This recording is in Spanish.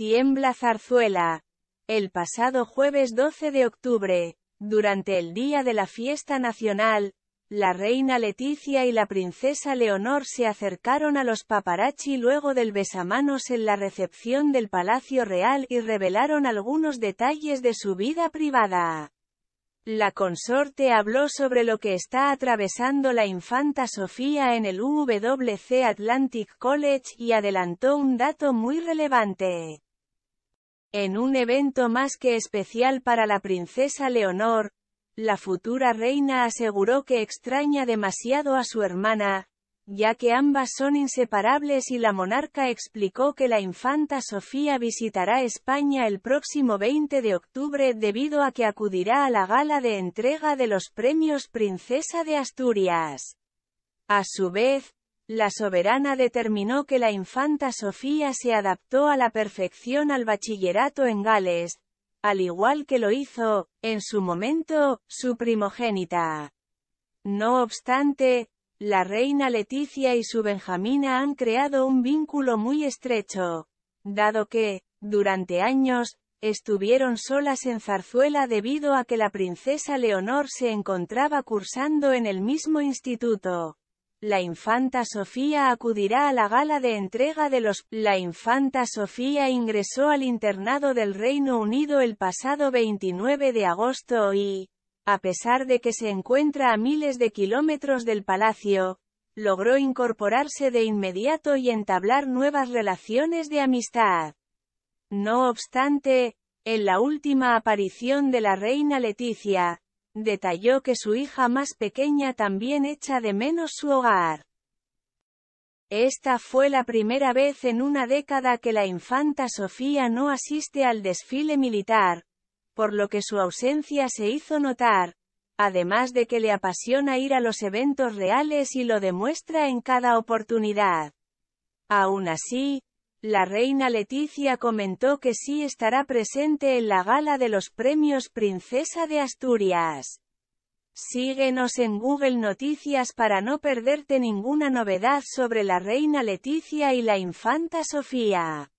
Tiembla Zarzuela. El pasado jueves 12 de octubre, durante el día de la fiesta nacional, la reina Leticia y la princesa Leonor se acercaron a los paparazzi luego del besamanos en la recepción del Palacio Real y revelaron algunos detalles de su vida privada. La consorte habló sobre lo que está atravesando la infanta Sofía en el UWC Atlantic College y adelantó un dato muy relevante. En un evento más que especial para la princesa Leonor, la futura reina aseguró que extraña demasiado a su hermana, ya que ambas son inseparables y la monarca explicó que la infanta Sofía visitará España el próximo 20 de octubre debido a que acudirá a la gala de entrega de los premios Princesa de Asturias. A su vez, la soberana determinó que la infanta Sofía se adaptó a la perfección al bachillerato en Gales, al igual que lo hizo, en su momento, su primogénita. No obstante, la reina Leticia y su Benjamina han creado un vínculo muy estrecho, dado que, durante años, estuvieron solas en Zarzuela debido a que la princesa Leonor se encontraba cursando en el mismo instituto. La infanta Sofía acudirá a la gala de entrega de los... La infanta Sofía ingresó al internado del Reino Unido el pasado 29 de agosto y, a pesar de que se encuentra a miles de kilómetros del palacio, logró incorporarse de inmediato y entablar nuevas relaciones de amistad. No obstante, en la última aparición de la reina Leticia, Detalló que su hija más pequeña también echa de menos su hogar. Esta fue la primera vez en una década que la infanta Sofía no asiste al desfile militar, por lo que su ausencia se hizo notar, además de que le apasiona ir a los eventos reales y lo demuestra en cada oportunidad. Aún así, la reina Leticia comentó que sí estará presente en la gala de los premios Princesa de Asturias. Síguenos en Google Noticias para no perderte ninguna novedad sobre la reina Leticia y la infanta Sofía.